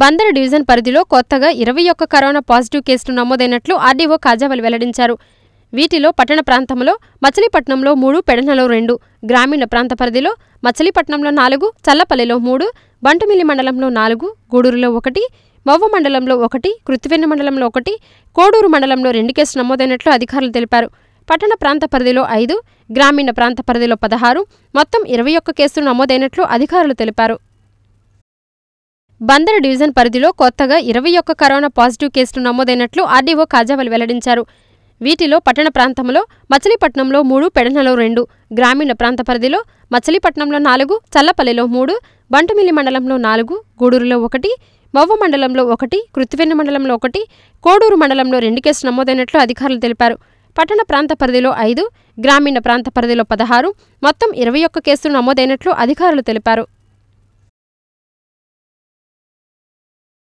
Bandar division పరిధిలో కొత్తగా ఇరవై ఒక్క కరోనా పాజిటివ్ కేసులు నమోదైనట్లు ఆర్డీఓ కాజావల్ వెల్లడించారు వీటిలో పట్టణ ప్రాంతంలో మచిలీపట్నంలో మూడు పెడనలో రెండు గ్రామీణ ప్రాంత పరిధిలో మచిలీపట్నంలో నాలుగు చల్లపల్లిలో మూడు బంటుమిల్లి మండలంలో నాలుగు గూడూరులో ఒకటి మవ్వ మండలంలో ఒకటి కృత్తివెన్ను మండలంలో ఒకటి కోడూరు మండలంలో రెండు కేసులు నమోదైనట్లు అధికారులు తెలిపారు పట్టణ ప్రాంత పరిధిలో ఐదు గ్రామీణ ప్రాంత పరిధిలో పదహారు మొత్తం ఇరవై ఒక్క కేసులు నమోదైనట్లు అధికారులు తెలిపారు బందర్ డివిజన్ పరిధిలో కొత్తగా ఇరవై ఒక్క కరోనా పాజిటివ్ కేసులు నమోదైనట్లు ఆర్డీఓ కాజావల్ వెల్లడించారు వీటిలో పట్టణ ప్రాంతంలో మచిలీపట్నంలో మూడు పెడనలో రెండు గ్రామీణ ప్రాంత పరిధిలో మచిలీపట్నంలో నాలుగు చల్లపల్లిలో మూడు బంటుమిల్లి మండలంలో నాలుగు గూడూరులో ఒకటి మవ్వ మండలంలో ఒకటి కృత్తివెన్ను మండలంలో ఒకటి కోడూరు మండలంలో రెండు కేసులు నమోదైనట్లు అధికారులు తెలిపారు పట్టణ ప్రాంత పరిధిలో ఐదు గ్రామీణ ప్రాంత పరిధిలో పదహారు మొత్తం ఇరవై ఒక్క కేసులు నమోదైనట్లు అధికారులు తెలిపారు